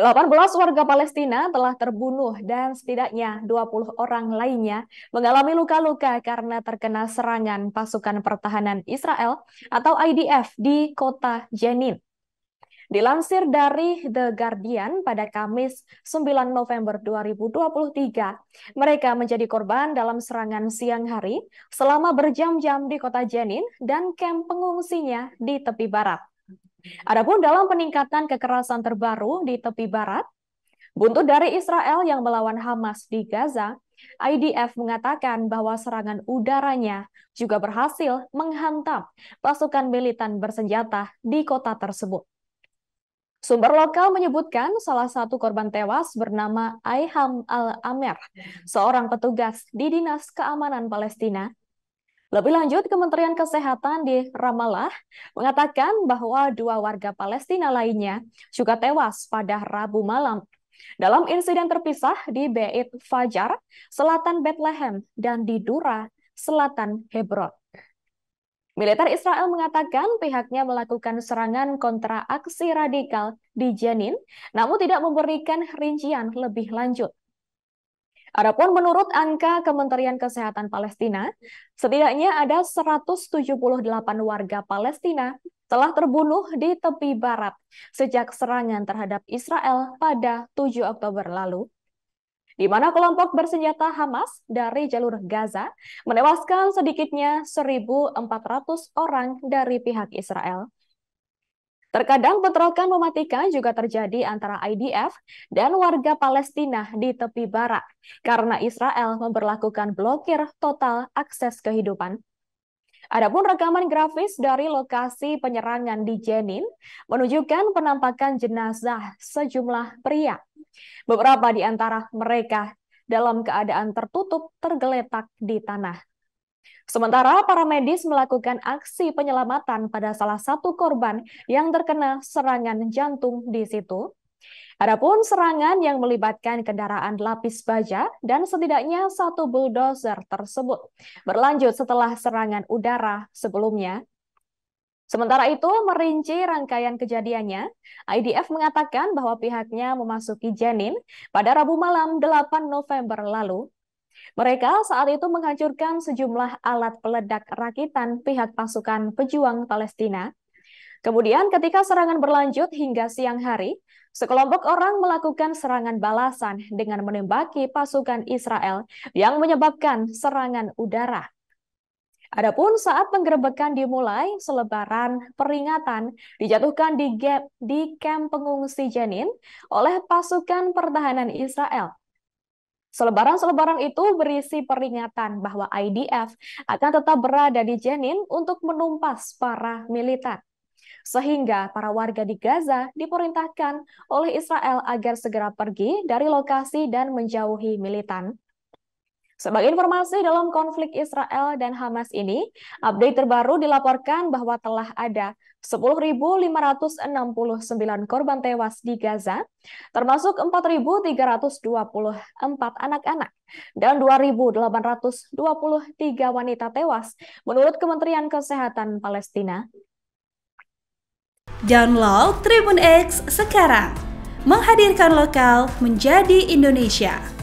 18 warga Palestina telah terbunuh dan setidaknya 20 orang lainnya mengalami luka-luka karena terkena serangan pasukan pertahanan Israel atau IDF di kota Jenin. Dilansir dari The Guardian pada Kamis 9 November 2023, mereka menjadi korban dalam serangan siang hari selama berjam-jam di kota Jenin dan kamp pengungsinya di tepi barat. Adapun dalam peningkatan kekerasan terbaru di tepi barat, buntut dari Israel yang melawan Hamas di Gaza, IDF mengatakan bahwa serangan udaranya juga berhasil menghantam pasukan militan bersenjata di kota tersebut. Sumber lokal menyebutkan salah satu korban tewas bernama Ayham Al-Amer, seorang petugas di Dinas Keamanan Palestina lebih lanjut, Kementerian Kesehatan di Ramallah mengatakan bahwa dua warga Palestina lainnya juga tewas pada Rabu malam dalam insiden terpisah di Beit Fajar, selatan Bethlehem, dan di Dura, selatan Hebron. Militer Israel mengatakan pihaknya melakukan serangan kontra aksi radikal di Jenin, namun tidak memberikan rincian lebih lanjut. Adapun menurut angka Kementerian Kesehatan Palestina, setidaknya ada 178 warga Palestina telah terbunuh di tepi barat sejak serangan terhadap Israel pada 7 Oktober lalu, di mana kelompok bersenjata Hamas dari jalur Gaza menewaskan sedikitnya 1.400 orang dari pihak Israel Terkadang bentrokan mematikan juga terjadi antara IDF dan warga Palestina di tepi barat karena Israel memperlakukan blokir total akses kehidupan. Adapun rekaman grafis dari lokasi penyerangan di Jenin menunjukkan penampakan jenazah sejumlah pria. Beberapa di antara mereka dalam keadaan tertutup tergeletak di tanah. Sementara para medis melakukan aksi penyelamatan pada salah satu korban yang terkena serangan jantung di situ. Adapun serangan yang melibatkan kendaraan lapis baja dan setidaknya satu bulldozer tersebut berlanjut setelah serangan udara sebelumnya Sementara itu, merinci rangkaian kejadiannya, IDF mengatakan bahwa pihaknya memasuki Jenin pada Rabu malam 8 November lalu mereka saat itu menghancurkan sejumlah alat peledak rakitan pihak pasukan pejuang Palestina. Kemudian ketika serangan berlanjut hingga siang hari, sekelompok orang melakukan serangan balasan dengan menembaki pasukan Israel yang menyebabkan serangan udara. Adapun saat penggerebekan dimulai, selebaran peringatan dijatuhkan di, gap, di kamp pengungsi Jenin oleh pasukan pertahanan Israel. Selebaran-selebaran itu berisi peringatan bahwa IDF akan tetap berada di Jenin untuk menumpas para militan. Sehingga para warga di Gaza diperintahkan oleh Israel agar segera pergi dari lokasi dan menjauhi militan, sebagai informasi dalam konflik Israel dan Hamas ini, update terbaru dilaporkan bahwa telah ada 10.569 korban tewas di Gaza, termasuk 4.324 anak-anak dan 2.823 wanita tewas menurut Kementerian Kesehatan Palestina. Download Tribun X sekarang, menghadirkan lokal menjadi Indonesia.